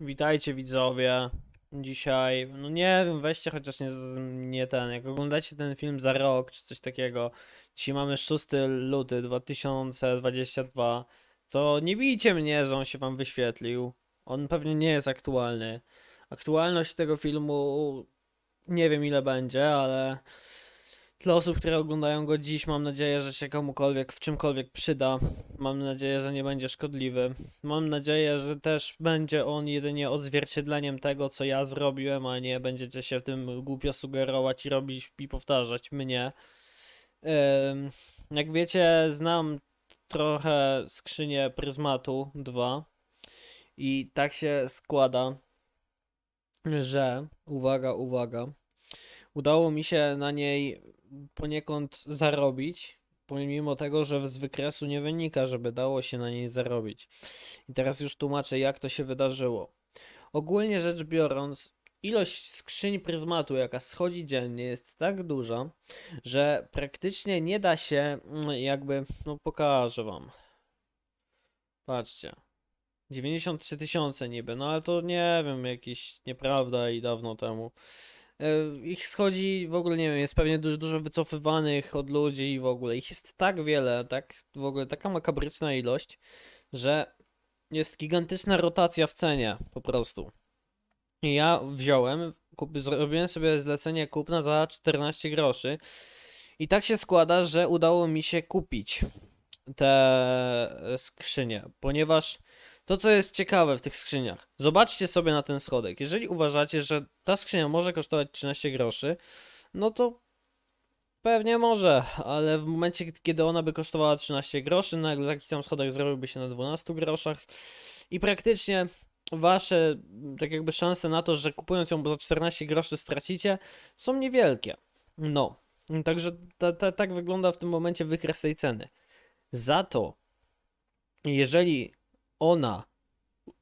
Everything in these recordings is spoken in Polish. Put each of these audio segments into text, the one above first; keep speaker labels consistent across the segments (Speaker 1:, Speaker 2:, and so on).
Speaker 1: Witajcie widzowie. Dzisiaj, no nie wiem, weźcie chociaż nie, nie ten, jak oglądacie ten film za rok czy coś takiego, ci mamy 6 luty 2022, to nie bijcie mnie, że on się wam wyświetlił. On pewnie nie jest aktualny. Aktualność tego filmu nie wiem ile będzie, ale dla osób, które oglądają go dziś, mam nadzieję, że się komukolwiek w czymkolwiek przyda. Mam nadzieję, że nie będzie szkodliwy. Mam nadzieję, że też będzie on jedynie odzwierciedleniem tego, co ja zrobiłem, a nie będziecie się tym głupio sugerować i robić i powtarzać mnie. Jak wiecie, znam trochę skrzynię Pryzmatu 2 i tak się składa, że uwaga, uwaga. Udało mi się na niej poniekąd zarobić, pomimo tego, że z wykresu nie wynika, żeby dało się na niej zarobić. I teraz już tłumaczę, jak to się wydarzyło. Ogólnie rzecz biorąc, ilość skrzyń pryzmatu, jaka schodzi dziennie, jest tak duża, że praktycznie nie da się, mm, jakby, no pokażę wam. Patrzcie. 93 tysiące niby, no ale to nie wiem, jakiś nieprawda i dawno temu. E, ich schodzi, w ogóle nie wiem, jest pewnie dużo, dużo wycofywanych od ludzi i w ogóle ich jest tak wiele, tak w ogóle taka makabryczna ilość, że jest gigantyczna rotacja w cenie po prostu. I ja wziąłem, kup, zrobiłem sobie zlecenie kupna za 14 groszy i tak się składa, że udało mi się kupić te e, skrzynie, ponieważ to, co jest ciekawe w tych skrzyniach, zobaczcie sobie na ten schodek. Jeżeli uważacie, że ta skrzynia może kosztować 13 groszy, no to pewnie może, ale w momencie, kiedy ona by kosztowała 13 groszy, nagle taki sam schodek zrobiłby się na 12 groszach i praktycznie wasze, tak jakby szanse na to, że kupując ją za 14 groszy stracicie, są niewielkie. No, także ta, ta, tak wygląda w tym momencie wykres tej ceny. Za to, jeżeli ona,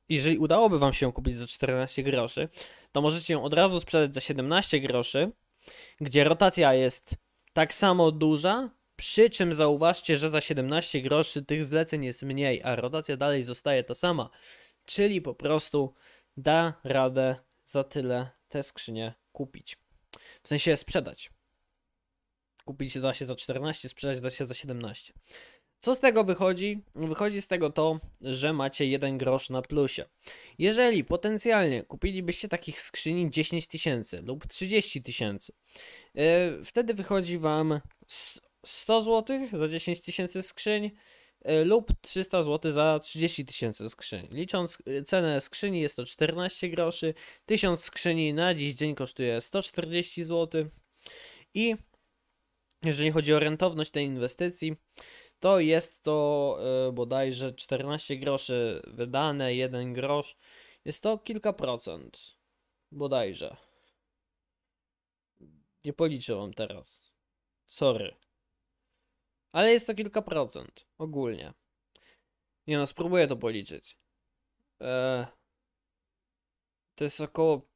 Speaker 1: jeżeli udałoby wam się ją kupić za 14 groszy, to możecie ją od razu sprzedać za 17 groszy, gdzie rotacja jest tak samo duża, przy czym zauważcie, że za 17 groszy tych zleceń jest mniej, a rotacja dalej zostaje ta sama. Czyli po prostu da radę za tyle te skrzynie kupić. W sensie sprzedać. Kupić da się za 14, sprzedać da się za 17. Co z tego wychodzi? Wychodzi z tego to, że macie jeden grosz na plusie. Jeżeli potencjalnie kupilibyście takich skrzyni 10 tysięcy lub 30 tysięcy, yy, wtedy wychodzi Wam 100 zł za 10 tysięcy skrzyń yy, lub 300 zł za 30 tysięcy skrzyń. Licząc e, cenę skrzyni jest to 14 groszy, 1000 skrzyni na dziś dzień kosztuje 140 zł i jeżeli chodzi o rentowność tej inwestycji, to jest to e, bodajże 14 groszy wydane, 1 grosz. Jest to kilka procent. Bodajże. Nie policzę wam teraz. Sorry. Ale jest to kilka procent. Ogólnie. Nie no, spróbuję to policzyć. Eee, to jest około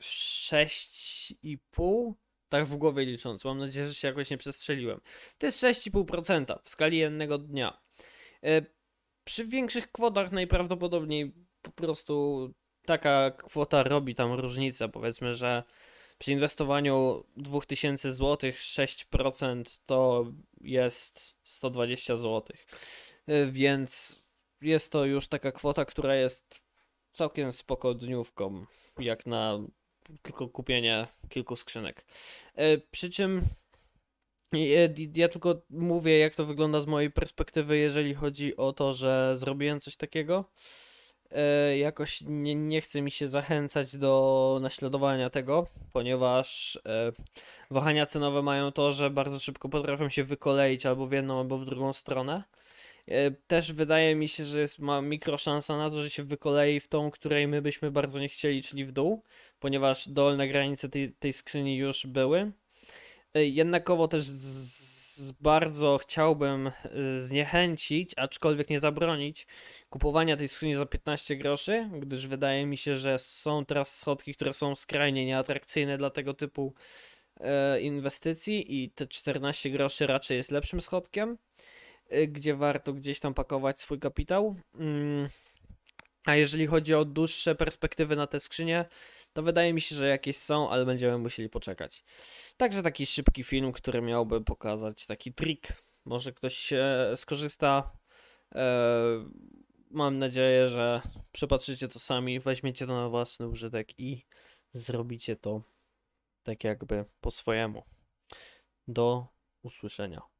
Speaker 1: 6,5 tak w głowie licząc. Mam nadzieję, że się jakoś nie przestrzeliłem. To jest 6,5% w skali jednego dnia. E, przy większych kwotach najprawdopodobniej po prostu taka kwota robi tam różnicę. Powiedzmy, że przy inwestowaniu 2000 zł 6% to jest 120 zł. E, więc jest to już taka kwota, która jest całkiem spoko dniówką, jak na tylko kupienie kilku skrzynek. E, przy czym ja, ja tylko mówię, jak to wygląda z mojej perspektywy, jeżeli chodzi o to, że zrobiłem coś takiego. E, jakoś nie, nie chce mi się zachęcać do naśladowania tego, ponieważ e, wahania cenowe mają to, że bardzo szybko potrafią się wykoleić albo w jedną, albo w drugą stronę. E, też wydaje mi się, że jest ma mikro szansa na to, że się wykolei w tą, której my byśmy bardzo nie chcieli, czyli w dół, ponieważ dolne granice tej, tej skrzyni już były. E, jednakowo też z, bardzo chciałbym e, zniechęcić, aczkolwiek nie zabronić kupowania tej skrzyni za 15 groszy, gdyż wydaje mi się, że są teraz schodki, które są skrajnie nieatrakcyjne dla tego typu inwestycji i te 14 groszy raczej jest lepszym schodkiem. Y, gdzie warto gdzieś tam pakować swój kapitał. Mm. A jeżeli chodzi o dłuższe perspektywy na te skrzynie, to wydaje mi się, że jakieś są, ale będziemy musieli poczekać. Także taki szybki film, który miałby pokazać taki trik. Może ktoś skorzysta. E, mam nadzieję, że przepatrzycie to sami, weźmiecie to na własny użytek i zrobicie to tak jakby po swojemu. Do usłyszenia.